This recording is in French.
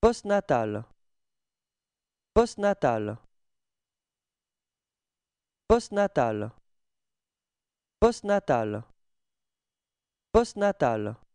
Postnatal. Postnatal. Postnatal. Postnatal. Postnatal.